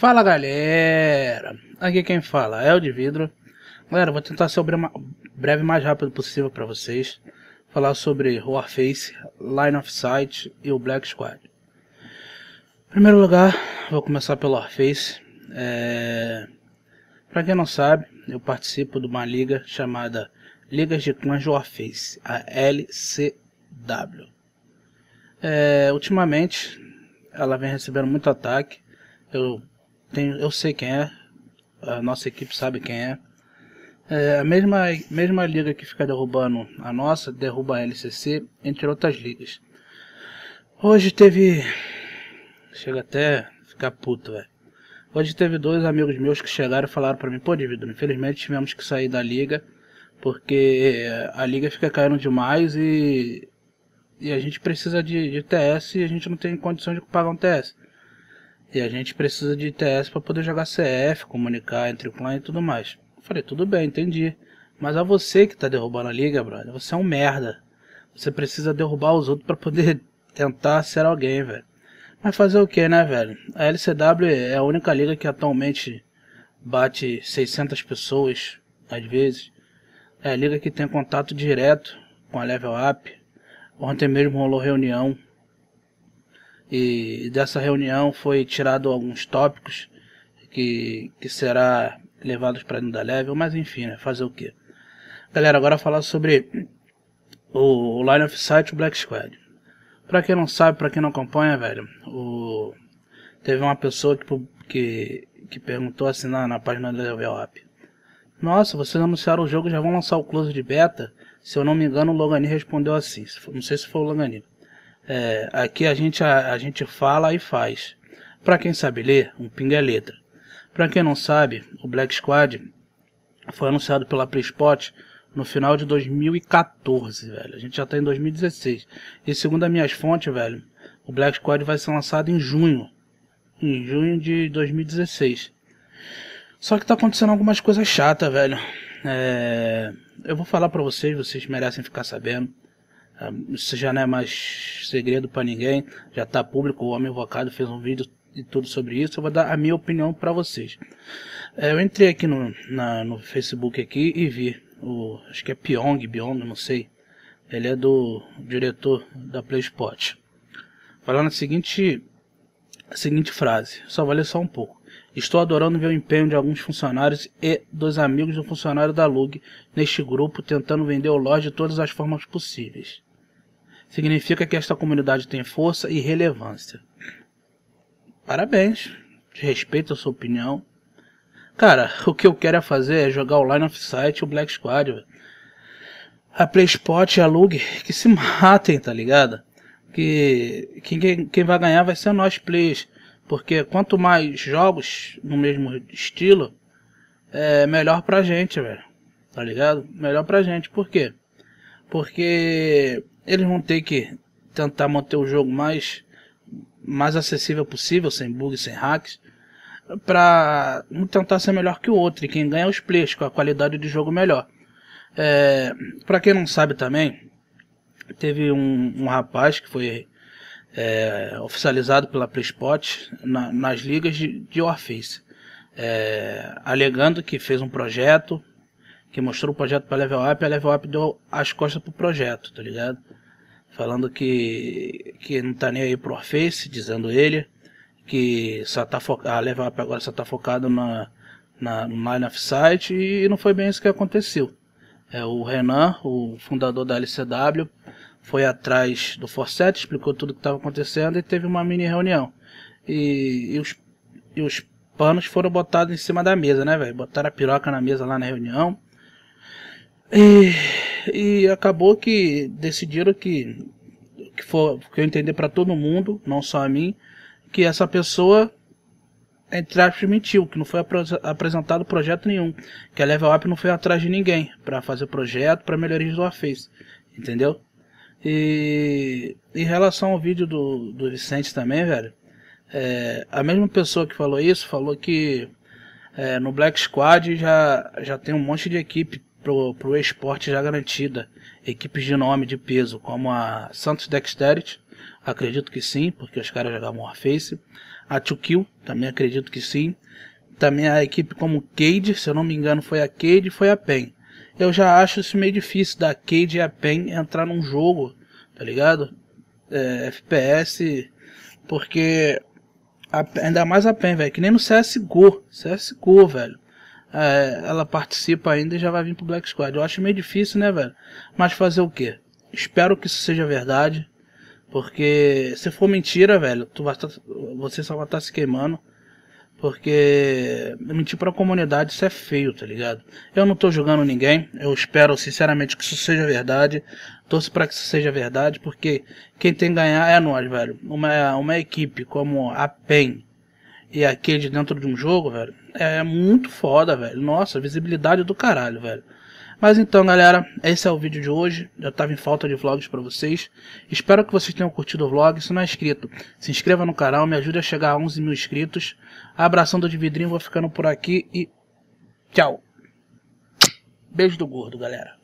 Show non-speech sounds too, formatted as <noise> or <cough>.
Fala galera, aqui quem fala é o de vidro. Galera, vou tentar ser o breve mais rápido possível para vocês. Falar sobre Warface, Line of Sight e o Black Squad. Em primeiro lugar, vou começar pelo Warface. É... Para quem não sabe, eu participo de uma liga chamada Ligas de Clãs de Warface, a LCW. É... Ultimamente, ela vem recebendo muito ataque. Eu tenho, eu sei quem é. A nossa equipe sabe quem é. é a mesma, mesma liga que fica derrubando a nossa, derruba a LCC, entre outras ligas. Hoje teve. Chega até ficar puto, velho. Hoje teve dois amigos meus que chegaram e falaram para mim: pô, Divido, infelizmente tivemos que sair da liga porque eh, a liga fica caindo demais e, e a gente precisa de, de TS e a gente não tem condição de pagar um TS. E a gente precisa de ITS para poder jogar CF, comunicar entre o clã e tudo mais. Eu falei, tudo bem, entendi. Mas a você que tá derrubando a liga, brother, você é um merda. Você precisa derrubar os outros para poder <laughs> tentar ser alguém, velho. Mas fazer o que, né, velho? A LCW é a única liga que atualmente bate 600 pessoas, às vezes. É a liga que tem contato direto com a Level Up. Ontem mesmo rolou reunião e dessa reunião foi tirado alguns tópicos que, que será levados para dentro da level, mas enfim, né, fazer o que? Galera, agora falar sobre o, o Line of Sight Black Squad. Pra quem não sabe, pra quem não acompanha, velho, o... teve uma pessoa que, que, que perguntou assim na, na página da Level Up. Nossa, vocês anunciaram o jogo já vão lançar o close de beta? Se eu não me engano, o Logani respondeu assim. Não sei se foi o Logani. É, aqui a gente, a, a, gente fala e faz. Para quem sabe ler, um pinga é letra. Para quem não sabe, o Black Squad foi anunciado pela Playspot no final de 2014, velho. A gente já está em 2016. E segundo as minhas fontes, velho, o Black Squad vai ser lançado em junho. Em junho de 2016. Só que tá acontecendo algumas coisas chatas, velho. É... Eu vou falar pra vocês, vocês merecem ficar sabendo. Isso já não é mais segredo para ninguém, já está público. O Homem Invocado fez um vídeo e tudo sobre isso. Eu vou dar a minha opinião para vocês. É, eu entrei aqui no, na, no Facebook aqui e vi o acho que é Pyong Byong, não sei. Ele é do diretor da PlaySpot. Falando a seguinte, a seguinte frase, só vou ler só um pouco. Estou adorando ver o empenho de alguns funcionários e dos amigos do funcionário da Lug neste grupo, tentando vender o loja de todas as formas possíveis significa que esta comunidade tem força e relevância. Parabéns, respeito a sua opinião. Cara, <laughs> o que eu quero é fazer é jogar online e o Black Squad. Véio. A PlaySpot e a Lug que se <laughs> matem, tá ligado? Que quem, quem vai ganhar vai ser nós players. Porque quanto mais jogos no mesmo estilo, é melhor pra gente, velho. Tá ligado? Melhor pra gente. Por quê? Porque eles vão ter que tentar manter o jogo mais, mais acessível possível, sem bugs, sem hacks, para tentar ser melhor que o outro. E quem ganha é os players, com a qualidade de jogo melhor. É, para quem não sabe também, teve um, um rapaz que foi é, oficializado pela PlaySpot na, nas ligas de, de Warface, é, alegando que fez um projeto que mostrou o projeto para Level Up, a Level Up deu as costas pro projeto, tá ligado? Falando que, que não tá nem aí pro Face, dizendo ele, que só tá foca, a Level Up agora só tá focado na, na, no Line of Sight e não foi bem isso que aconteceu. É, o Renan, o fundador da LCW, foi atrás do Forset, explicou tudo o que estava acontecendo e teve uma mini reunião. E, e, os, e os panos foram botados em cima da mesa, né, velho? Botaram a piroca na mesa lá na reunião. E, e acabou que decidiram que, que, for, que eu entender para todo mundo, não só a mim, que essa pessoa entre aspas, mentiu, que não foi apresentado projeto nenhum, que a Level Up não foi atrás de ninguém para fazer projeto para melhorias do face entendeu? E em relação ao vídeo do, do Vicente também, velho, é, a mesma pessoa que falou isso falou que é, no Black Squad já, já tem um monte de equipe pro, o esporte já garantida equipes de nome, de peso, como a Santos Dexterity, acredito que sim, porque os caras jogavam Face. a 2 também acredito que sim, também a equipe como Cade, se eu não me engano foi a Cade e foi a PEN. Eu já acho isso meio difícil da Cade e a PEN entrar num jogo, tá ligado? É, FPS, porque a, ainda mais a PEN, velho, que nem no CSGO, CSGO, velho é, ela participa ainda e já vai vir pro Black Squad. Eu acho meio difícil, né, velho? Mas fazer o quê? Espero que isso seja verdade. Porque se for mentira, velho, tu vai estar tá, você só vai estar tá se queimando. Porque mentir pra comunidade isso é feio, tá ligado? Eu não tô julgando ninguém. Eu espero sinceramente que isso seja verdade. Torço para que isso seja verdade, porque quem tem que ganhar é nós, velho. Uma, uma equipe como a PEN, e aquele dentro de um jogo, velho, é muito foda, velho. Nossa, visibilidade do caralho, velho. Mas então, galera, esse é o vídeo de hoje. Eu tava em falta de vlogs para vocês. Espero que vocês tenham curtido o vlog. Se não é inscrito, se inscreva no canal, me ajude a chegar a 11 mil inscritos. Abração de vidrinho, vou ficando por aqui e tchau. Beijo do gordo, galera.